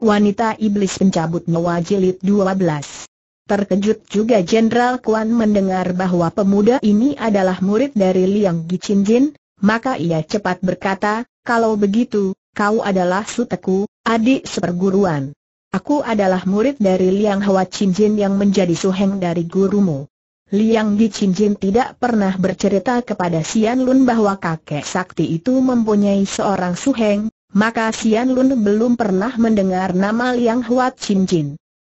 Wanita Iblis Pencabut Nyawa Jilid 12 Terkejut juga Jenderal Kuan mendengar bahwa pemuda ini adalah murid dari Liang Gichinjin, maka ia cepat berkata, kalau begitu, kau adalah suteku, adik seperguruan. Aku adalah murid dari Liang Hwa Jin yang menjadi suheng dari gurumu. Liang Jin tidak pernah bercerita kepada Sian Lun bahwa kakek sakti itu mempunyai seorang suheng, maka Sian Lun belum pernah mendengar nama Liang Huat Chin Jin.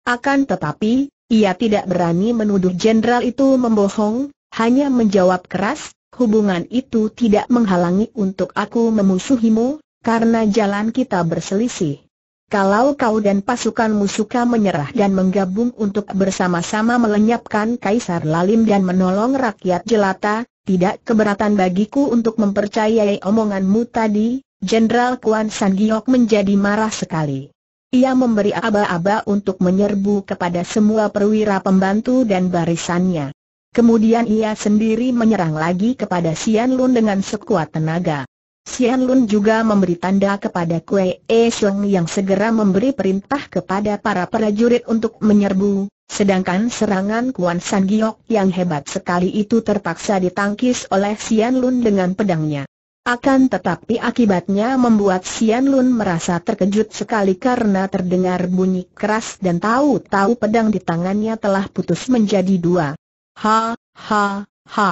Akan tetapi, ia tidak berani menuduh jenderal itu membohong, hanya menjawab keras, hubungan itu tidak menghalangi untuk aku memusuhimu, karena jalan kita berselisih. Kalau kau dan pasukanmu suka menyerah dan menggabung untuk bersama-sama melenyapkan Kaisar Lalim dan menolong rakyat jelata, tidak keberatan bagiku untuk mempercayai omonganmu tadi, Jenderal Kuan San Giok menjadi marah sekali. Ia memberi aba-aba untuk menyerbu kepada semua perwira pembantu dan barisannya. Kemudian ia sendiri menyerang lagi kepada Sian Lun dengan sekuat tenaga. Sian Lun juga memberi tanda kepada Kue E Xiong yang segera memberi perintah kepada para prajurit untuk menyerbu, sedangkan serangan Kuan San Giok yang hebat sekali itu terpaksa ditangkis oleh Sian Lun dengan pedangnya. Akan tetapi akibatnya membuat Sian Lun merasa terkejut sekali karena terdengar bunyi keras dan tahu-tahu pedang di tangannya telah putus menjadi dua. Ha, ha, ha.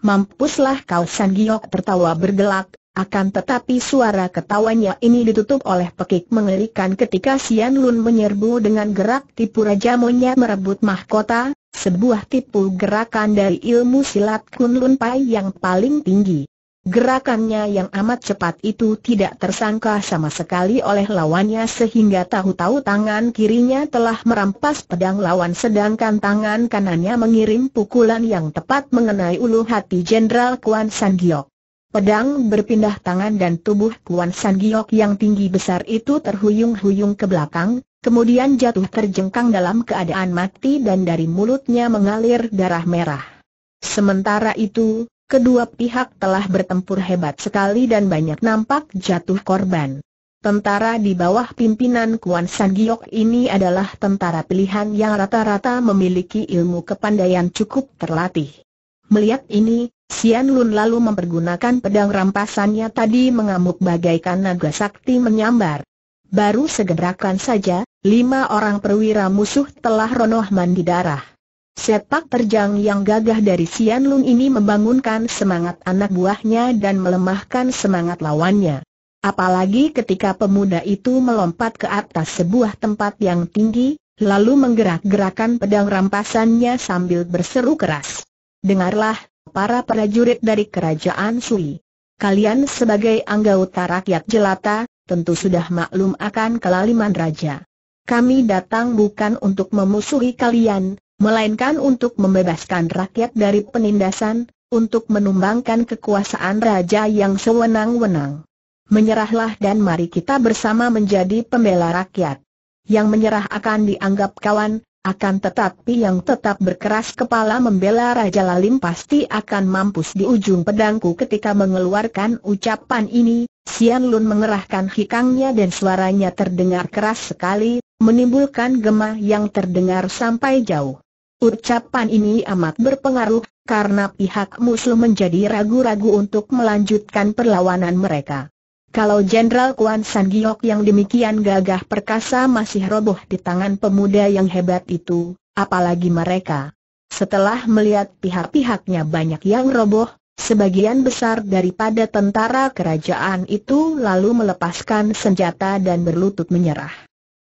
Mampuslah kau San Giok tertawa bergelak, akan tetapi suara ketawanya ini ditutup oleh pekik mengerikan ketika Sian Lun menyerbu dengan gerak tipu raja monyet merebut mahkota, sebuah tipu gerakan dari ilmu silat Kun Lun Pai yang paling tinggi. Gerakannya yang amat cepat itu tidak tersangka sama sekali oleh lawannya sehingga tahu-tahu tangan kirinya telah merampas pedang lawan sedangkan tangan kanannya mengirim pukulan yang tepat mengenai ulu hati Jenderal Kuan San Giok. Pedang berpindah tangan dan tubuh Kuan San Giok yang tinggi besar itu terhuyung-huyung ke belakang, kemudian jatuh terjengkang dalam keadaan mati dan dari mulutnya mengalir darah merah. Sementara itu, Kedua pihak telah bertempur hebat sekali dan banyak nampak jatuh korban. Tentara di bawah pimpinan Kuan San Giok ini adalah tentara pilihan yang rata-rata memiliki ilmu kepandaian cukup terlatih. Melihat ini, Sian Lun lalu mempergunakan pedang rampasannya tadi mengamuk bagaikan naga sakti menyambar. Baru segerakan saja, lima orang perwira musuh telah ronoh mandi darah. Sepak terjang yang gagah dari Sian Lun ini membangunkan semangat anak buahnya dan melemahkan semangat lawannya. Apalagi ketika pemuda itu melompat ke atas sebuah tempat yang tinggi, lalu menggerak-gerakan pedang rampasannya sambil berseru keras. Dengarlah, para prajurit dari kerajaan Sui. Kalian sebagai anggota rakyat jelata, tentu sudah maklum akan kelaliman raja. Kami datang bukan untuk memusuhi kalian, melainkan untuk membebaskan rakyat dari penindasan, untuk menumbangkan kekuasaan raja yang sewenang-wenang. Menyerahlah dan mari kita bersama menjadi pembela rakyat. Yang menyerah akan dianggap kawan, akan tetapi yang tetap berkeras kepala membela Raja Lalim pasti akan mampus di ujung pedangku ketika mengeluarkan ucapan ini, Sian Lun mengerahkan hikangnya dan suaranya terdengar keras sekali, menimbulkan gema yang terdengar sampai jauh. Ucapan ini amat berpengaruh, karena pihak musuh menjadi ragu-ragu untuk melanjutkan perlawanan mereka. Kalau Jenderal Kuan San Giok yang demikian gagah perkasa masih roboh di tangan pemuda yang hebat itu, apalagi mereka. Setelah melihat pihak-pihaknya banyak yang roboh, sebagian besar daripada tentara kerajaan itu lalu melepaskan senjata dan berlutut menyerah.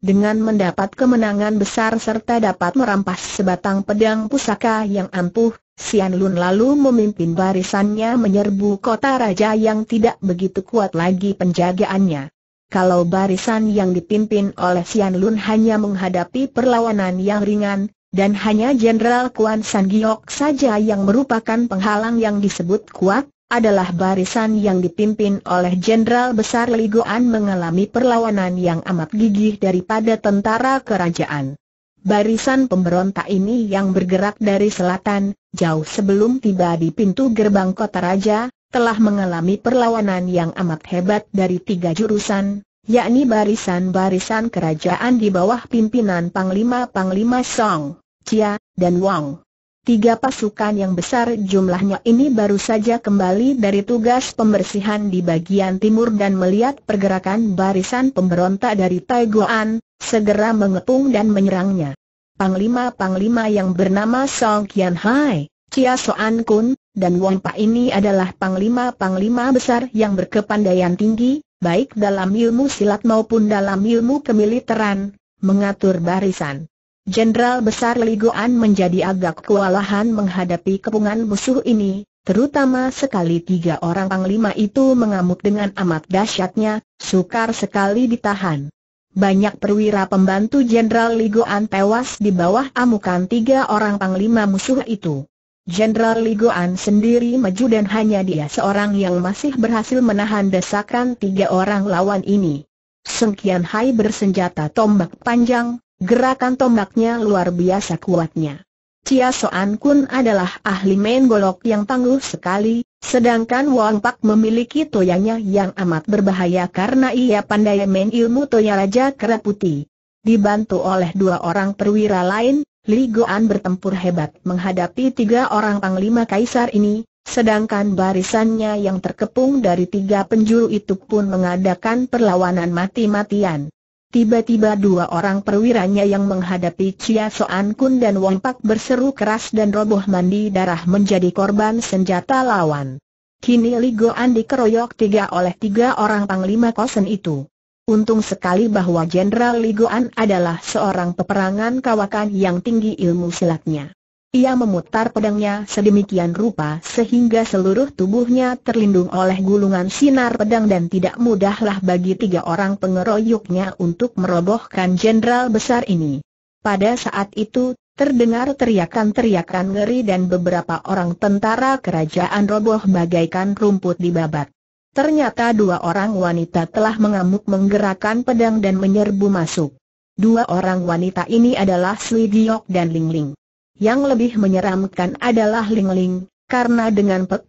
Dengan mendapat kemenangan besar serta dapat merampas sebatang pedang pusaka yang ampuh, Sian Lun lalu memimpin barisannya menyerbu kota raja yang tidak begitu kuat lagi penjagaannya. Kalau barisan yang dipimpin oleh Sian Lun hanya menghadapi perlawanan yang ringan, dan hanya Jenderal Kuan San Giok saja yang merupakan penghalang yang disebut kuat, adalah barisan yang dipimpin oleh Jenderal Besar Ligoan mengalami perlawanan yang amat gigih daripada tentara kerajaan. Barisan pemberontak ini yang bergerak dari selatan, jauh sebelum tiba di pintu gerbang kota raja, telah mengalami perlawanan yang amat hebat dari tiga jurusan, yakni barisan-barisan kerajaan di bawah pimpinan Panglima-Panglima Song, Chia, dan Wang. Tiga pasukan yang besar jumlahnya ini baru saja kembali dari tugas pembersihan di bagian timur dan melihat pergerakan barisan pemberontak dari Taiguan, segera mengepung dan menyerangnya. Panglima-panglima yang bernama Song Qian Hai, Chia Soan Kun, dan Wong Pa ini adalah panglima-panglima besar yang berkepandaian tinggi, baik dalam ilmu silat maupun dalam ilmu kemiliteran, mengatur barisan. Jenderal Besar Ligoan menjadi agak kewalahan menghadapi kepungan musuh ini, terutama sekali tiga orang panglima itu mengamuk dengan amat dahsyatnya, sukar sekali ditahan. Banyak perwira pembantu Jenderal Ligoan tewas di bawah amukan tiga orang panglima musuh itu. Jenderal Ligoan sendiri maju dan hanya dia seorang yang masih berhasil menahan desakan tiga orang lawan ini. Sengkian Hai bersenjata tombak panjang, Gerakan tombaknya luar biasa kuatnya. Chia Soan Kun adalah ahli main golok yang tangguh sekali, sedangkan Wang Pak memiliki toyanya yang amat berbahaya karena ia pandai main ilmu toya Raja Kera Putih. Dibantu oleh dua orang perwira lain, Li Goan bertempur hebat menghadapi tiga orang panglima kaisar ini, sedangkan barisannya yang terkepung dari tiga penjuru itu pun mengadakan perlawanan mati-matian. Tiba-tiba dua orang perwiranya yang menghadapi Chia Soan Kun dan Wong Pak berseru keras dan roboh mandi darah menjadi korban senjata lawan. Kini Li Goan dikeroyok tiga oleh tiga orang panglima kosen itu. Untung sekali bahwa Jenderal Li Goan adalah seorang peperangan kawakan yang tinggi ilmu silatnya. Ia memutar pedangnya sedemikian rupa sehingga seluruh tubuhnya terlindung oleh gulungan sinar pedang dan tidak mudahlah bagi tiga orang pengeroyoknya untuk merobohkan jenderal besar ini. Pada saat itu, terdengar teriakan-teriakan ngeri dan beberapa orang tentara kerajaan roboh bagaikan rumput di babat. Ternyata dua orang wanita telah mengamuk menggerakkan pedang dan menyerbu masuk. Dua orang wanita ini adalah Sui Giok dan Ling Ling. Yang lebih menyeramkan adalah Ling Ling, karena dengan Pek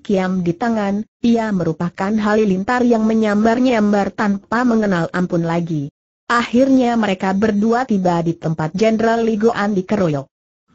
Kiam di tangan, ia merupakan halilintar yang menyambar-nyambar tanpa mengenal ampun lagi. Akhirnya mereka berdua tiba di tempat Jenderal Ligoan keroyok.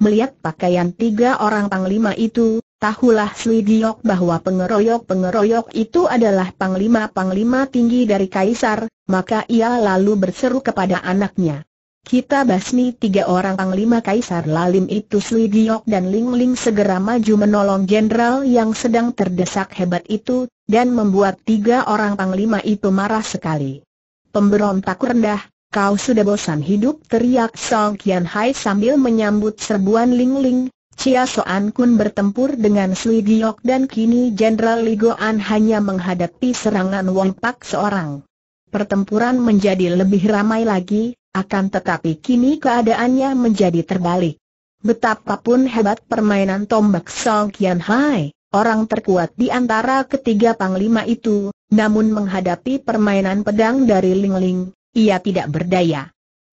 Melihat pakaian tiga orang panglima itu, tahulah Sui Giok bahwa pengeroyok-pengeroyok itu adalah panglima-panglima tinggi dari Kaisar, maka ia lalu berseru kepada anaknya. Kita basmi tiga orang panglima Kaisar Lalim itu Sui Giok dan Ling Ling segera maju menolong jenderal yang sedang terdesak hebat itu, dan membuat tiga orang panglima itu marah sekali. Pemberontak rendah, kau sudah bosan hidup teriak Song Kian Hai sambil menyambut serbuan Ling Ling, Cia Soan Kun bertempur dengan Sui Giok dan kini Jenderal Ligoan hanya menghadapi serangan Wong Pak seorang. Pertempuran menjadi lebih ramai lagi, akan tetapi kini keadaannya menjadi terbalik. Betapapun hebat permainan tombak Song Kian Hai, orang terkuat di antara ketiga panglima itu, namun menghadapi permainan pedang dari Ling Ling, ia tidak berdaya.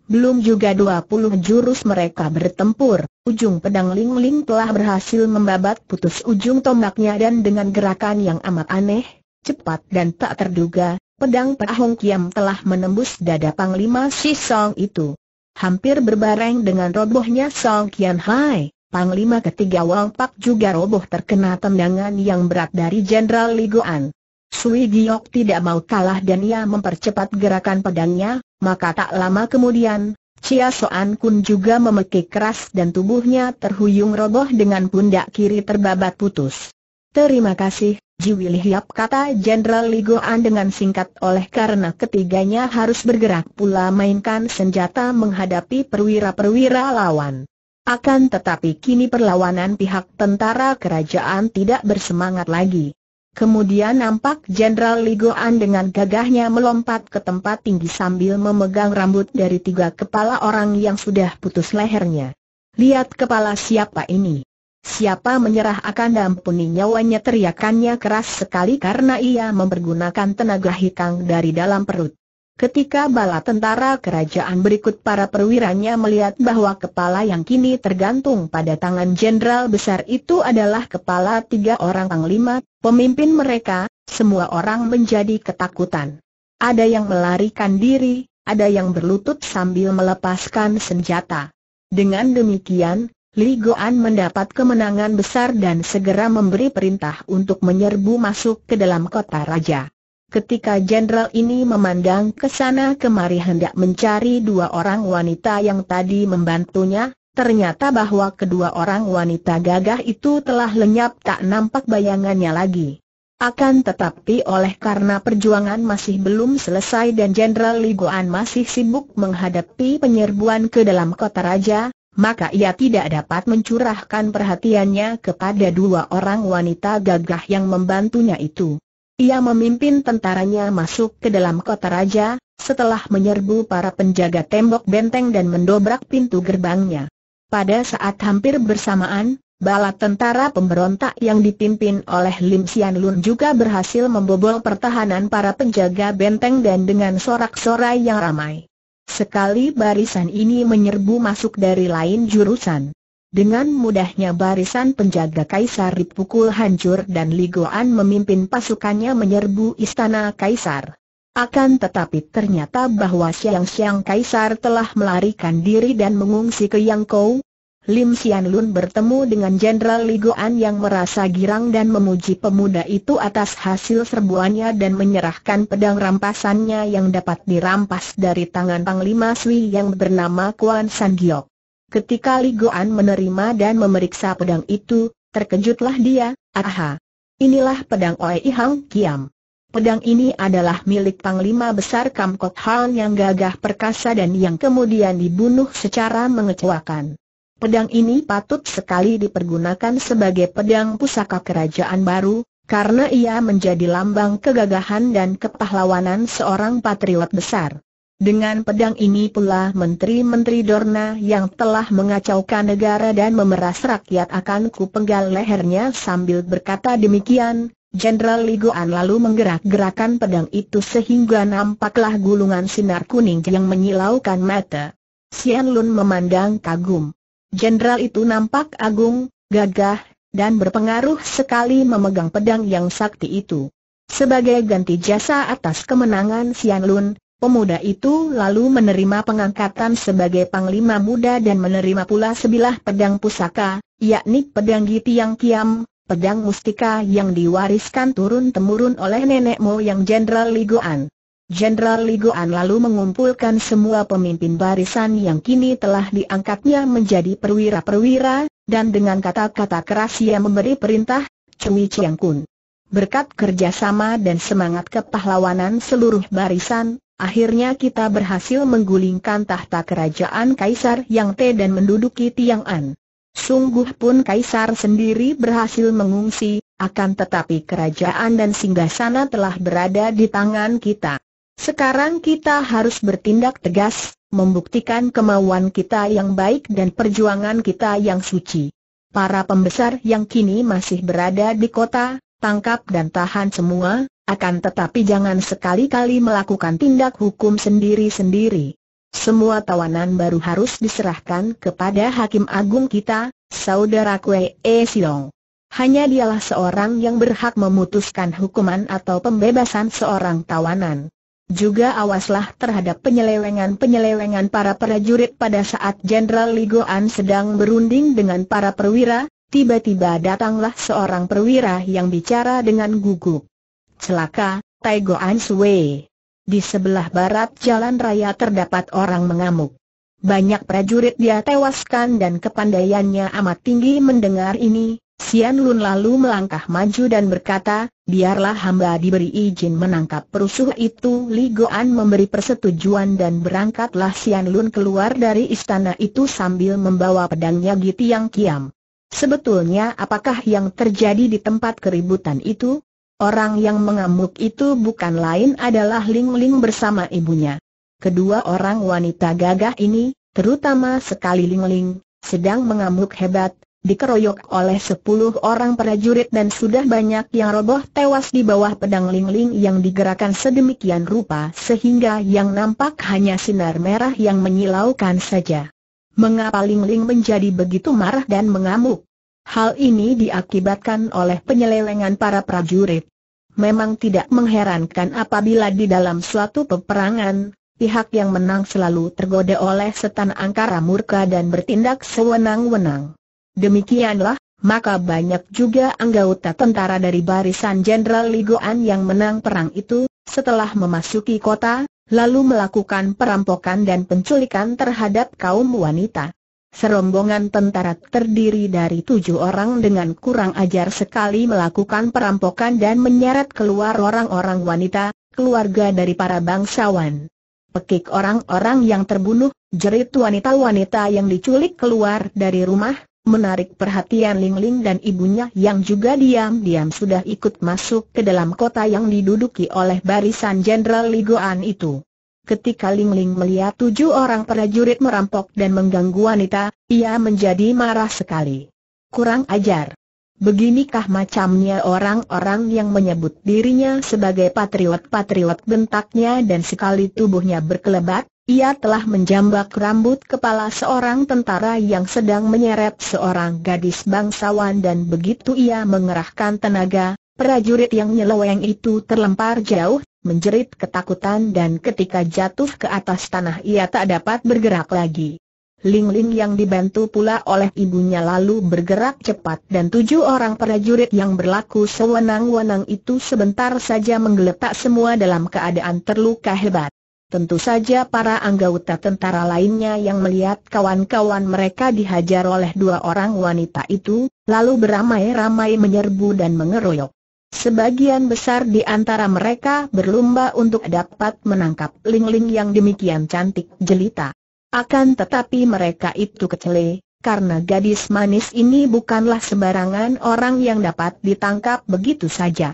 Belum juga 20 jurus mereka bertempur, ujung pedang Ling Ling telah berhasil membabat putus ujung tombaknya dan dengan gerakan yang amat aneh, cepat dan tak terduga, pedang Hong Kiam telah menembus dada Panglima Si Song itu. Hampir berbareng dengan robohnya Song Kian Hai, Panglima ketiga Wang Pak juga roboh terkena tendangan yang berat dari Jenderal Ligoan. Sui Giok tidak mau kalah dan ia mempercepat gerakan pedangnya, maka tak lama kemudian, Chia Soan Kun juga memekik keras dan tubuhnya terhuyung roboh dengan pundak kiri terbabat putus. Terima kasih, Jiwi Lihiap kata Jenderal Ligoan dengan singkat oleh karena ketiganya harus bergerak pula mainkan senjata menghadapi perwira-perwira lawan. Akan tetapi kini perlawanan pihak tentara kerajaan tidak bersemangat lagi. Kemudian nampak Jenderal Ligoan dengan gagahnya melompat ke tempat tinggi sambil memegang rambut dari tiga kepala orang yang sudah putus lehernya. Lihat kepala siapa ini? Siapa menyerah akan dampuni nyawanya teriakannya keras sekali karena ia mempergunakan tenaga hikang dari dalam perut. Ketika bala tentara kerajaan berikut para perwiranya melihat bahwa kepala yang kini tergantung pada tangan jenderal besar itu adalah kepala tiga orang panglima, pemimpin mereka, semua orang menjadi ketakutan. Ada yang melarikan diri, ada yang berlutut sambil melepaskan senjata. Dengan demikian, Li Goan mendapat kemenangan besar dan segera memberi perintah untuk menyerbu masuk ke dalam kota raja. Ketika jenderal ini memandang ke sana kemari hendak mencari dua orang wanita yang tadi membantunya, ternyata bahwa kedua orang wanita gagah itu telah lenyap tak nampak bayangannya lagi. Akan tetapi oleh karena perjuangan masih belum selesai dan Jenderal Ligoan masih sibuk menghadapi penyerbuan ke dalam kota raja, maka ia tidak dapat mencurahkan perhatiannya kepada dua orang wanita gagah yang membantunya itu. Ia memimpin tentaranya masuk ke dalam kota raja, setelah menyerbu para penjaga tembok benteng dan mendobrak pintu gerbangnya. Pada saat hampir bersamaan, bala tentara pemberontak yang dipimpin oleh Lim Sian Lun juga berhasil membobol pertahanan para penjaga benteng dan dengan sorak-sorai yang ramai. Sekali barisan ini menyerbu masuk dari lain jurusan. Dengan mudahnya barisan penjaga kaisar dipukul hancur dan Ligoan memimpin pasukannya menyerbu istana kaisar. Akan tetapi ternyata bahwa siang-siang kaisar telah melarikan diri dan mengungsi ke Yangkou, Lim Sian Lun bertemu dengan Jenderal Ligoan yang merasa girang dan memuji pemuda itu atas hasil serbuannya dan menyerahkan pedang rampasannya yang dapat dirampas dari tangan Panglima Sui yang bernama Kuan San Giok. Ketika Ligoan menerima dan memeriksa pedang itu, terkejutlah dia, aha! Inilah pedang Oei Hang Kiam. Pedang ini adalah milik Panglima Besar Kam Kok Han yang gagah perkasa dan yang kemudian dibunuh secara mengecewakan. Pedang ini patut sekali dipergunakan sebagai pedang pusaka kerajaan baru, karena ia menjadi lambang kegagahan dan kepahlawanan seorang patriot besar. Dengan pedang ini pula menteri-menteri Dorna yang telah mengacaukan negara dan memeras rakyat akan kupenggal lehernya sambil berkata demikian, Jenderal Ligoan lalu menggerak-gerakan pedang itu sehingga nampaklah gulungan sinar kuning yang menyilaukan mata. Sian Lun memandang kagum. Jenderal itu nampak agung, gagah, dan berpengaruh sekali memegang pedang yang sakti itu. Sebagai ganti jasa atas kemenangan Sian Lun, pemuda itu lalu menerima pengangkatan sebagai panglima muda dan menerima pula sebilah pedang pusaka, yakni pedang Giti yang Kiam, pedang mustika yang diwariskan turun-temurun oleh nenek moyang Jenderal Ligoan. Jenderal Liguan lalu mengumpulkan semua pemimpin barisan yang kini telah diangkatnya menjadi perwira-perwira, dan dengan kata-kata keras ia memberi perintah, Cui Chiang Kun. Berkat kerjasama dan semangat kepahlawanan seluruh barisan, akhirnya kita berhasil menggulingkan tahta kerajaan Kaisar Yang Te dan menduduki Tiang An. Sungguh pun Kaisar sendiri berhasil mengungsi, akan tetapi kerajaan dan singgasana telah berada di tangan kita. Sekarang kita harus bertindak tegas, membuktikan kemauan kita yang baik dan perjuangan kita yang suci. Para pembesar yang kini masih berada di kota, tangkap dan tahan semua, akan tetapi jangan sekali-kali melakukan tindak hukum sendiri-sendiri. Semua tawanan baru harus diserahkan kepada Hakim Agung kita, Saudara Kwe E Silong. Hanya dialah seorang yang berhak memutuskan hukuman atau pembebasan seorang tawanan. Juga awaslah terhadap penyelewengan-penyelewengan para prajurit pada saat Jenderal Ligoan sedang berunding dengan para perwira, tiba-tiba datanglah seorang perwira yang bicara dengan gugup. Celaka, Taigoan Sui. Di sebelah barat jalan raya terdapat orang mengamuk. Banyak prajurit dia tewaskan dan kepandaiannya amat tinggi mendengar ini, Sian Lun lalu melangkah maju dan berkata, biarlah hamba diberi izin menangkap perusuh itu. Li Goan memberi persetujuan dan berangkatlah Sian Lun keluar dari istana itu sambil membawa pedangnya Giti yang Kiam. Sebetulnya apakah yang terjadi di tempat keributan itu? Orang yang mengamuk itu bukan lain adalah Ling Ling bersama ibunya. Kedua orang wanita gagah ini, terutama sekali Ling Ling, sedang mengamuk hebat, dikeroyok oleh sepuluh orang prajurit dan sudah banyak yang roboh tewas di bawah pedang Ling -ling yang digerakkan sedemikian rupa sehingga yang nampak hanya sinar merah yang menyilaukan saja. Mengapa Ling -ling menjadi begitu marah dan mengamuk? Hal ini diakibatkan oleh penyelewengan para prajurit. Memang tidak mengherankan apabila di dalam suatu peperangan, pihak yang menang selalu tergoda oleh setan angkara murka dan bertindak sewenang-wenang. Demikianlah, maka banyak juga anggota tentara dari barisan Jenderal Ligoan yang menang perang itu, setelah memasuki kota, lalu melakukan perampokan dan penculikan terhadap kaum wanita. Serombongan tentara terdiri dari tujuh orang dengan kurang ajar sekali melakukan perampokan dan menyeret keluar orang-orang wanita, keluarga dari para bangsawan. Pekik orang-orang yang terbunuh, jerit wanita-wanita yang diculik keluar dari rumah, menarik perhatian Ling Ling dan ibunya yang juga diam-diam sudah ikut masuk ke dalam kota yang diduduki oleh barisan Jenderal Liguan itu. Ketika Ling Ling melihat tujuh orang prajurit merampok dan mengganggu wanita, ia menjadi marah sekali. Kurang ajar. Beginikah macamnya orang-orang yang menyebut dirinya sebagai patriot-patriot bentaknya dan sekali tubuhnya berkelebat, ia telah menjambak rambut kepala seorang tentara yang sedang menyeret seorang gadis bangsawan dan begitu ia mengerahkan tenaga, prajurit yang nyeleweng itu terlempar jauh, menjerit ketakutan dan ketika jatuh ke atas tanah ia tak dapat bergerak lagi. Ling Ling yang dibantu pula oleh ibunya lalu bergerak cepat dan tujuh orang prajurit yang berlaku sewenang-wenang itu sebentar saja menggeletak semua dalam keadaan terluka hebat. Tentu saja para anggota tentara lainnya yang melihat kawan-kawan mereka dihajar oleh dua orang wanita itu, lalu beramai-ramai menyerbu dan mengeroyok. Sebagian besar di antara mereka berlomba untuk dapat menangkap Ling-Ling yang demikian cantik jelita. Akan tetapi mereka itu kecele, karena gadis manis ini bukanlah sembarangan orang yang dapat ditangkap begitu saja.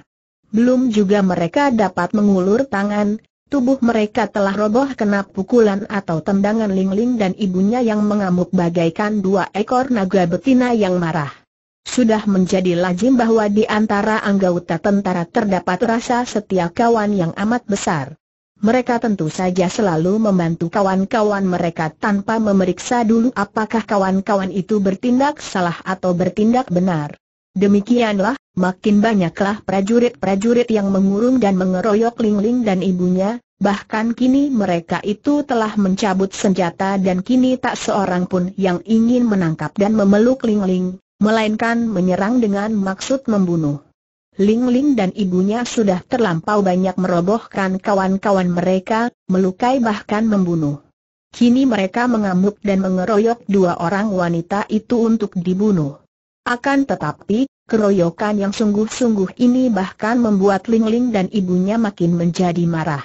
Belum juga mereka dapat mengulur tangan, Tubuh mereka telah roboh kena pukulan atau tendangan Ling -ling dan ibunya yang mengamuk bagaikan dua ekor naga betina yang marah. Sudah menjadi lazim bahwa di antara anggota tentara terdapat rasa setia kawan yang amat besar. Mereka tentu saja selalu membantu kawan-kawan mereka tanpa memeriksa dulu apakah kawan-kawan itu bertindak salah atau bertindak benar. Demikianlah, makin banyaklah prajurit-prajurit yang mengurung dan mengeroyok Ling Ling dan ibunya, bahkan kini mereka itu telah mencabut senjata dan kini tak seorang pun yang ingin menangkap dan memeluk Ling Ling, melainkan menyerang dengan maksud membunuh. Ling Ling dan ibunya sudah terlampau banyak merobohkan kawan-kawan mereka, melukai bahkan membunuh. Kini mereka mengamuk dan mengeroyok dua orang wanita itu untuk dibunuh. Akan tetapi, keroyokan yang sungguh-sungguh ini bahkan membuat Ling Ling dan ibunya makin menjadi marah.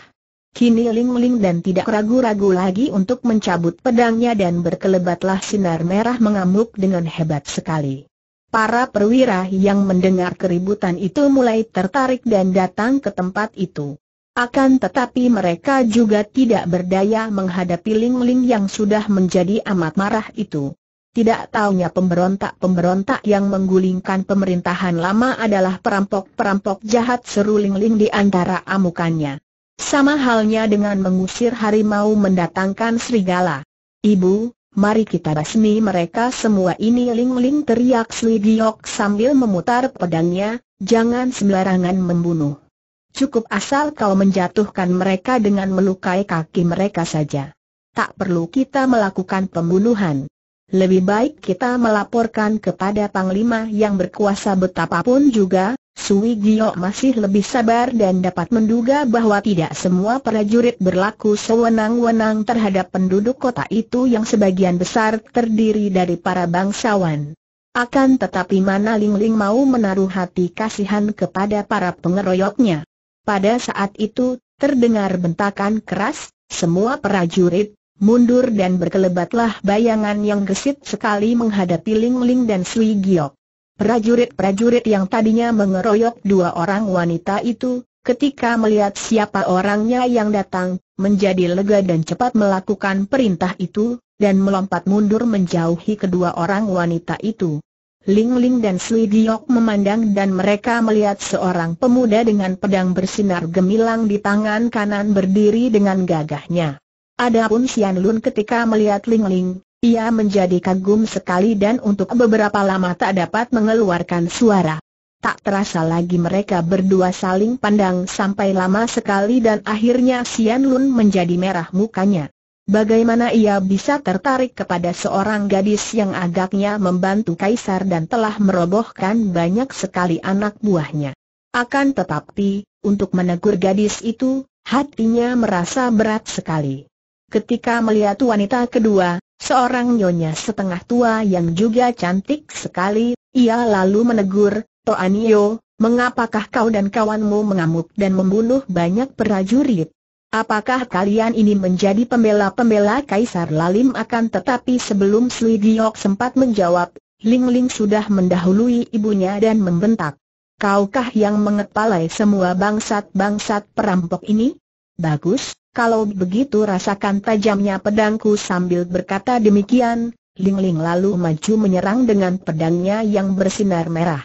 Kini Ling Ling dan tidak ragu-ragu lagi untuk mencabut pedangnya dan berkelebatlah sinar merah mengamuk dengan hebat sekali. Para perwira yang mendengar keributan itu mulai tertarik dan datang ke tempat itu. Akan tetapi mereka juga tidak berdaya menghadapi Ling Ling yang sudah menjadi amat marah itu. Tidak taunya pemberontak-pemberontak yang menggulingkan pemerintahan lama adalah perampok-perampok jahat seruling-ling di antara amukannya. Sama halnya dengan mengusir harimau mendatangkan serigala. Ibu, mari kita basmi mereka semua ini ling-ling teriak Sui Giok sambil memutar pedangnya, jangan sembarangan membunuh. Cukup asal kau menjatuhkan mereka dengan melukai kaki mereka saja. Tak perlu kita melakukan pembunuhan. Lebih baik kita melaporkan kepada Panglima yang berkuasa betapapun juga, Sui Gio masih lebih sabar dan dapat menduga bahwa tidak semua prajurit berlaku sewenang-wenang terhadap penduduk kota itu yang sebagian besar terdiri dari para bangsawan. Akan tetapi mana Ling Ling mau menaruh hati kasihan kepada para pengeroyoknya. Pada saat itu, terdengar bentakan keras, semua prajurit, mundur dan berkelebatlah bayangan yang gesit sekali menghadapi Ling Ling dan Sui Giok. Prajurit-prajurit yang tadinya mengeroyok dua orang wanita itu, ketika melihat siapa orangnya yang datang, menjadi lega dan cepat melakukan perintah itu, dan melompat mundur menjauhi kedua orang wanita itu. Ling Ling dan Sui Giok memandang dan mereka melihat seorang pemuda dengan pedang bersinar gemilang di tangan kanan berdiri dengan gagahnya. Adapun Xian Lun ketika melihat Ling Ling, ia menjadi kagum sekali dan untuk beberapa lama tak dapat mengeluarkan suara. Tak terasa lagi mereka berdua saling pandang sampai lama sekali dan akhirnya Xian Lun menjadi merah mukanya. Bagaimana ia bisa tertarik kepada seorang gadis yang agaknya membantu kaisar dan telah merobohkan banyak sekali anak buahnya. Akan tetapi, untuk menegur gadis itu, hatinya merasa berat sekali ketika melihat wanita kedua, seorang nyonya setengah tua yang juga cantik sekali, ia lalu menegur, Toanio, mengapakah kau dan kawanmu mengamuk dan membunuh banyak prajurit? Apakah kalian ini menjadi pembela-pembela Kaisar Lalim akan tetapi sebelum Sui Giok sempat menjawab, Ling Ling sudah mendahului ibunya dan membentak. Kaukah yang mengepalai semua bangsat-bangsat perampok ini? Bagus, kalau begitu rasakan tajamnya pedangku sambil berkata demikian, Ling Ling lalu maju menyerang dengan pedangnya yang bersinar merah.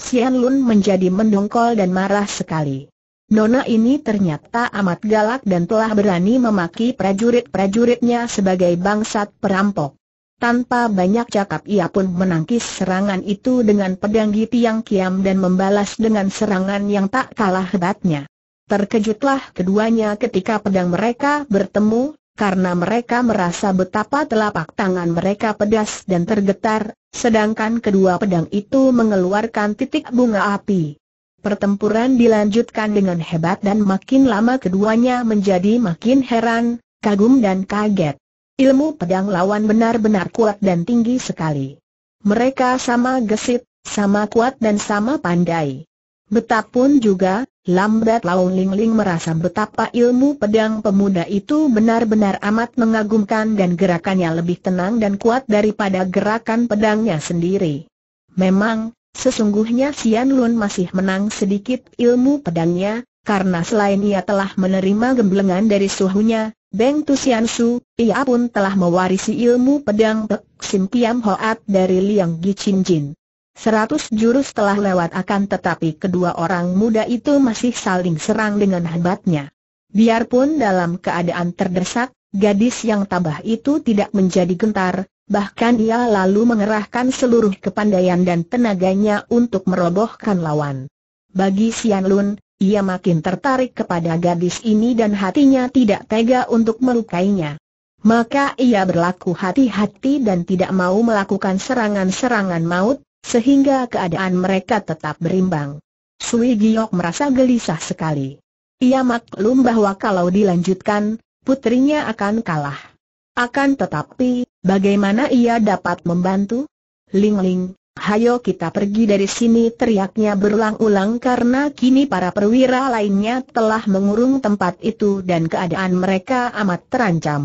Xian Lun menjadi mendongkol dan marah sekali. Nona ini ternyata amat galak dan telah berani memaki prajurit-prajuritnya sebagai bangsat perampok. Tanpa banyak cakap ia pun menangkis serangan itu dengan pedang giti yang Kiam dan membalas dengan serangan yang tak kalah hebatnya. Terkejutlah keduanya ketika pedang mereka bertemu, karena mereka merasa betapa telapak tangan mereka pedas dan tergetar, sedangkan kedua pedang itu mengeluarkan titik bunga api. Pertempuran dilanjutkan dengan hebat dan makin lama keduanya menjadi makin heran, kagum dan kaget. Ilmu pedang lawan benar-benar kuat dan tinggi sekali. Mereka sama gesit, sama kuat dan sama pandai. Betapun juga, Lambat laun Lingling merasa betapa ilmu pedang pemuda itu benar-benar amat mengagumkan dan gerakannya lebih tenang dan kuat daripada gerakan pedangnya sendiri. Memang, sesungguhnya Sian Lun masih menang sedikit ilmu pedangnya, karena selain ia telah menerima gemblengan dari suhunya, Beng Tu Sian Su, ia pun telah mewarisi ilmu pedang Pek Sim Piam Hoat dari Liang Gi Chin Jin. Seratus jurus telah lewat akan tetapi kedua orang muda itu masih saling serang dengan hebatnya. Biarpun dalam keadaan terdesak, gadis yang tabah itu tidak menjadi gentar, bahkan ia lalu mengerahkan seluruh kepandaian dan tenaganya untuk merobohkan lawan. Bagi Sian Lun, ia makin tertarik kepada gadis ini dan hatinya tidak tega untuk melukainya. Maka ia berlaku hati-hati dan tidak mau melakukan serangan-serangan maut, sehingga keadaan mereka tetap berimbang. Sui Giok merasa gelisah sekali. Ia maklum bahwa kalau dilanjutkan, putrinya akan kalah. Akan tetapi, bagaimana ia dapat membantu? Ling Ling, hayo kita pergi dari sini teriaknya berulang-ulang karena kini para perwira lainnya telah mengurung tempat itu dan keadaan mereka amat terancam.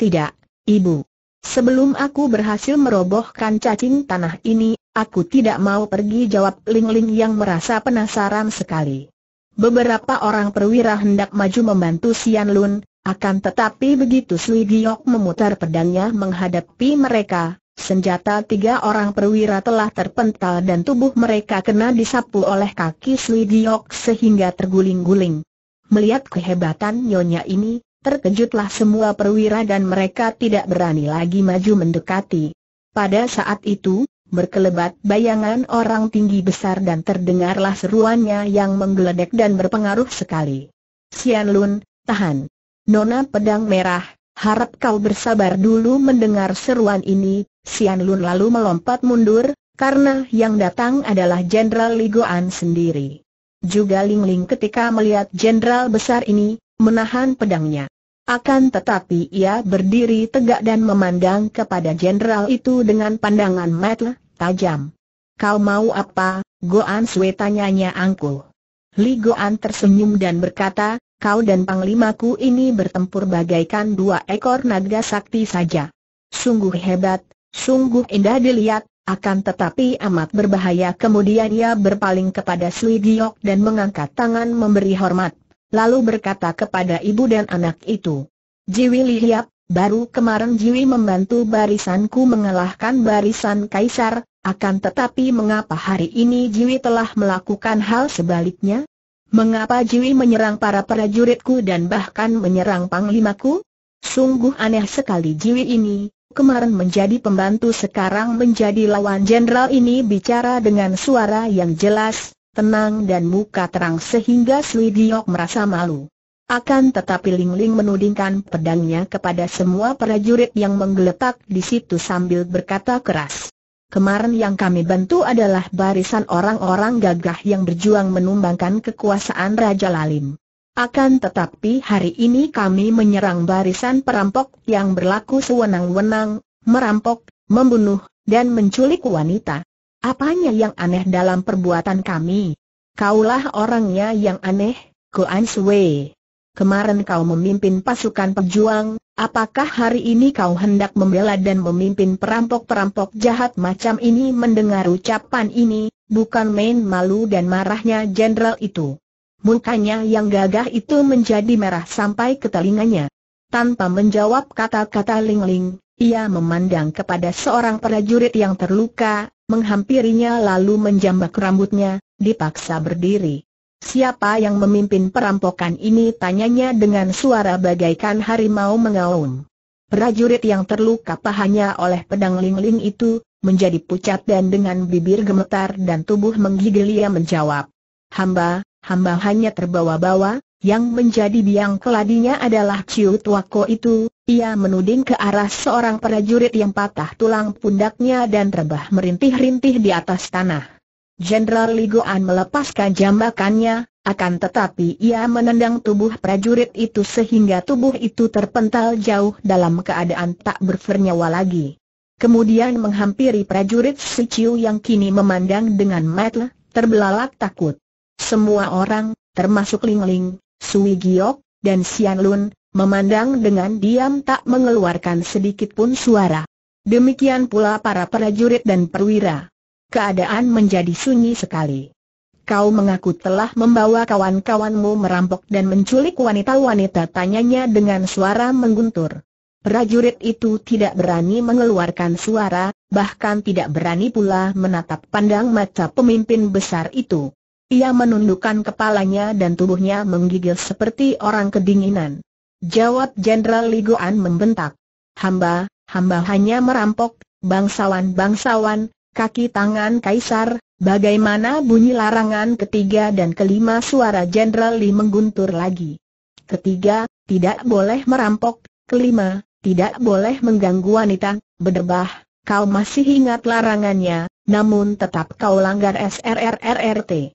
Tidak, Ibu. Sebelum aku berhasil merobohkan cacing tanah ini, Aku tidak mau pergi jawab Ling Ling yang merasa penasaran sekali. Beberapa orang perwira hendak maju membantu Sian Lun, akan tetapi begitu Sui Giok memutar pedangnya menghadapi mereka, senjata tiga orang perwira telah terpental dan tubuh mereka kena disapu oleh kaki Sui Giok sehingga terguling-guling. Melihat kehebatan nyonya ini, terkejutlah semua perwira dan mereka tidak berani lagi maju mendekati. Pada saat itu, Berkelebat bayangan orang tinggi besar dan terdengarlah seruannya yang menggeledek dan berpengaruh sekali. Sian Lun, tahan. Nona pedang merah, harap kau bersabar dulu mendengar seruan ini, Sian Lun lalu melompat mundur, karena yang datang adalah Jenderal Ligoan sendiri. Juga Ling Ling ketika melihat jenderal besar ini, menahan pedangnya. Akan tetapi ia berdiri tegak dan memandang kepada jenderal itu dengan pandangan mata tajam. Kau mau apa, Goan Sui tanyanya angkuh. Li Goan tersenyum dan berkata, kau dan panglimaku ini bertempur bagaikan dua ekor naga sakti saja. Sungguh hebat, sungguh indah dilihat, akan tetapi amat berbahaya kemudian ia berpaling kepada Sui Giok dan mengangkat tangan memberi hormat lalu berkata kepada ibu dan anak itu. Jiwi lihat, baru kemarin Jiwi membantu barisanku mengalahkan barisan kaisar, akan tetapi mengapa hari ini Jiwi telah melakukan hal sebaliknya? Mengapa Jiwi menyerang para prajuritku dan bahkan menyerang panglimaku? Sungguh aneh sekali Jiwi ini, kemarin menjadi pembantu sekarang menjadi lawan jenderal ini bicara dengan suara yang jelas, tenang dan muka terang sehingga Slidiok merasa malu. Akan tetapi Ling Ling menudingkan pedangnya kepada semua prajurit yang menggeletak di situ sambil berkata keras. Kemarin yang kami bantu adalah barisan orang-orang gagah yang berjuang menumbangkan kekuasaan Raja Lalim. Akan tetapi hari ini kami menyerang barisan perampok yang berlaku sewenang-wenang, merampok, membunuh, dan menculik wanita. Apanya yang aneh dalam perbuatan kami? Kaulah orangnya yang aneh, Kuan Sui. Kemarin kau memimpin pasukan pejuang, apakah hari ini kau hendak membela dan memimpin perampok-perampok jahat macam ini mendengar ucapan ini, bukan main malu dan marahnya jenderal itu. Mukanya yang gagah itu menjadi merah sampai ke telinganya. Tanpa menjawab kata-kata Ling Ling, ia memandang kepada seorang prajurit yang terluka, menghampirinya lalu menjambak rambutnya, dipaksa berdiri. Siapa yang memimpin perampokan ini tanyanya dengan suara bagaikan harimau mengaum. Prajurit yang terluka pahanya oleh pedang lingling itu, menjadi pucat dan dengan bibir gemetar dan tubuh menggigil ia menjawab. Hamba, hamba hanya terbawa-bawa, yang menjadi biang keladinya adalah Ciu Tuako itu, ia menuding ke arah seorang prajurit yang patah tulang pundaknya dan rebah merintih-rintih di atas tanah. Jenderal Ligoan melepaskan jambakannya, akan tetapi ia menendang tubuh prajurit itu sehingga tubuh itu terpental jauh dalam keadaan tak bernyawa lagi. Kemudian menghampiri prajurit si Ciu yang kini memandang dengan mata terbelalak takut. Semua orang, termasuk Ling Ling, Sui Giok, dan Sian Lun, memandang dengan diam tak mengeluarkan sedikit pun suara. Demikian pula para prajurit dan perwira. Keadaan menjadi sunyi sekali. Kau mengaku telah membawa kawan-kawanmu merampok dan menculik wanita-wanita tanyanya dengan suara mengguntur. Prajurit itu tidak berani mengeluarkan suara, bahkan tidak berani pula menatap pandang mata pemimpin besar itu. Ia menundukkan kepalanya dan tubuhnya menggigil seperti orang kedinginan. Jawab Jenderal Ligoan membentak. Hamba, hamba hanya merampok, bangsawan-bangsawan, kaki tangan kaisar, bagaimana bunyi larangan ketiga dan kelima suara Jenderal Li mengguntur lagi. Ketiga, tidak boleh merampok, kelima, tidak boleh mengganggu wanita, berdebah, kau masih ingat larangannya, namun tetap kau langgar SRRRRT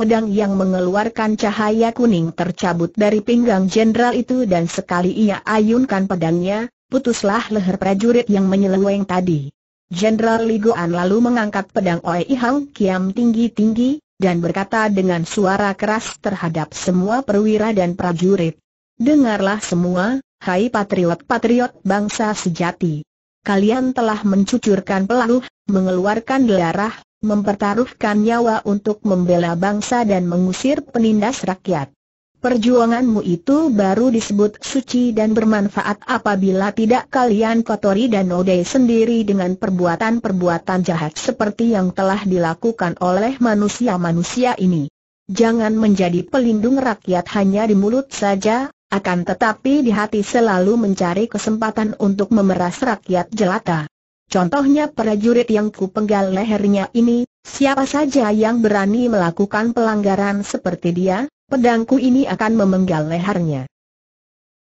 pedang yang mengeluarkan cahaya kuning tercabut dari pinggang jenderal itu dan sekali ia ayunkan pedangnya, putuslah leher prajurit yang menyeleweng tadi. Jenderal Ligoan lalu mengangkat pedang Oe Hang Kiam tinggi-tinggi, dan berkata dengan suara keras terhadap semua perwira dan prajurit. Dengarlah semua, hai patriot-patriot bangsa sejati. Kalian telah mencucurkan peluh, mengeluarkan darah, mempertaruhkan nyawa untuk membela bangsa dan mengusir penindas rakyat. Perjuanganmu itu baru disebut suci dan bermanfaat apabila tidak kalian kotori dan nodai sendiri dengan perbuatan-perbuatan jahat seperti yang telah dilakukan oleh manusia-manusia ini. Jangan menjadi pelindung rakyat hanya di mulut saja, akan tetapi di hati selalu mencari kesempatan untuk memeras rakyat jelata. Contohnya prajurit yang kupenggal lehernya ini, siapa saja yang berani melakukan pelanggaran seperti dia, pedangku ini akan memenggal lehernya.